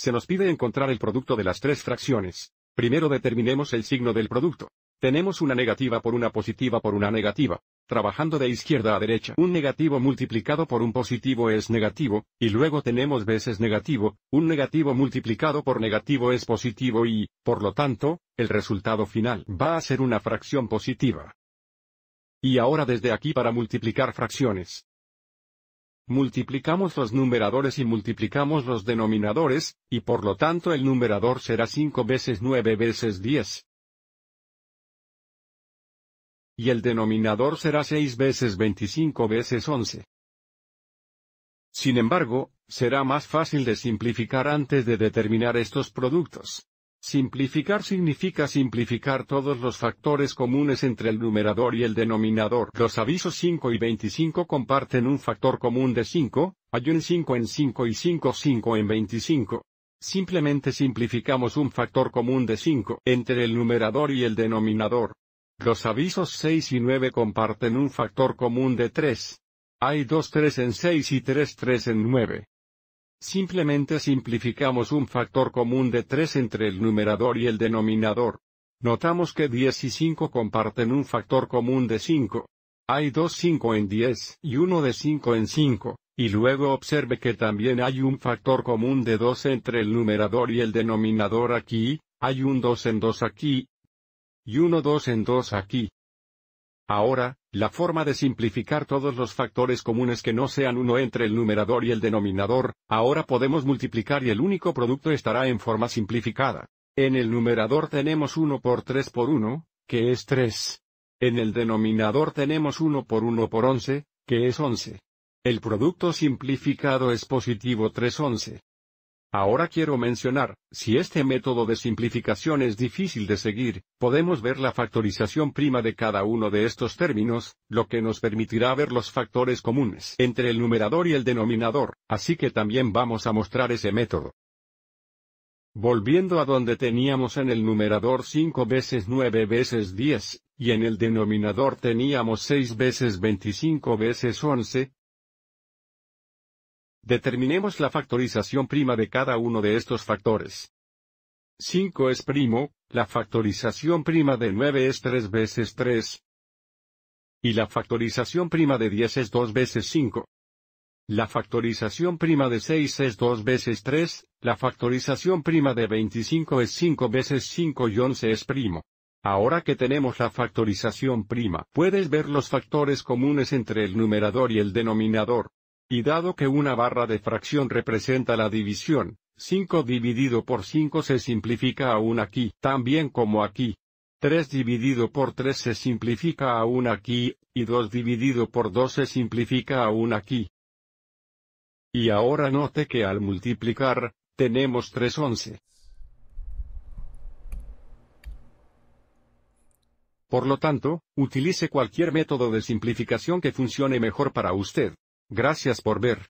Se nos pide encontrar el producto de las tres fracciones. Primero determinemos el signo del producto. Tenemos una negativa por una positiva por una negativa. Trabajando de izquierda a derecha, un negativo multiplicado por un positivo es negativo, y luego tenemos veces negativo, un negativo multiplicado por negativo es positivo y, por lo tanto, el resultado final va a ser una fracción positiva. Y ahora desde aquí para multiplicar fracciones multiplicamos los numeradores y multiplicamos los denominadores, y por lo tanto el numerador será 5 veces 9 veces 10. Y el denominador será 6 veces 25 veces 11. Sin embargo, será más fácil de simplificar antes de determinar estos productos. Simplificar significa simplificar todos los factores comunes entre el numerador y el denominador. Los avisos 5 y 25 comparten un factor común de 5, hay un 5 en 5 y 5 5 en 25. Simplemente simplificamos un factor común de 5 entre el numerador y el denominador. Los avisos 6 y 9 comparten un factor común de 3. Hay 2 3 en 6 y 3 3 en 9. Simplemente simplificamos un factor común de 3 entre el numerador y el denominador. Notamos que 10 y 5 comparten un factor común de 5. Hay 2 5 en 10 y 1 de 5 en 5, y luego observe que también hay un factor común de 2 entre el numerador y el denominador aquí, hay un 2 en 2 aquí, y uno 2 en 2 aquí. Ahora, la forma de simplificar todos los factores comunes que no sean uno entre el numerador y el denominador, ahora podemos multiplicar y el único producto estará en forma simplificada. En el numerador tenemos 1 por 3 por 1, que es 3. En el denominador tenemos 1 por 1 por 11, que es 11. El producto simplificado es positivo 3, 11. Ahora quiero mencionar, si este método de simplificación es difícil de seguir, podemos ver la factorización prima de cada uno de estos términos, lo que nos permitirá ver los factores comunes entre el numerador y el denominador, así que también vamos a mostrar ese método. Volviendo a donde teníamos en el numerador 5 veces 9 veces 10, y en el denominador teníamos 6 veces 25 veces 11, Determinemos la factorización prima de cada uno de estos factores. 5 es primo, la factorización prima de 9 es 3 veces 3. Y la factorización prima de 10 es 2 veces 5. La factorización prima de 6 es 2 veces 3, la factorización prima de 25 es 5 veces 5 y 11 es primo. Ahora que tenemos la factorización prima, puedes ver los factores comunes entre el numerador y el denominador. Y dado que una barra de fracción representa la división, 5 dividido por 5 se simplifica aún aquí, también como aquí. 3 dividido por 3 se simplifica aún aquí, y 2 dividido por 2 se simplifica aún aquí. Y ahora note que al multiplicar, tenemos 3 Por lo tanto, utilice cualquier método de simplificación que funcione mejor para usted. Gracias por ver.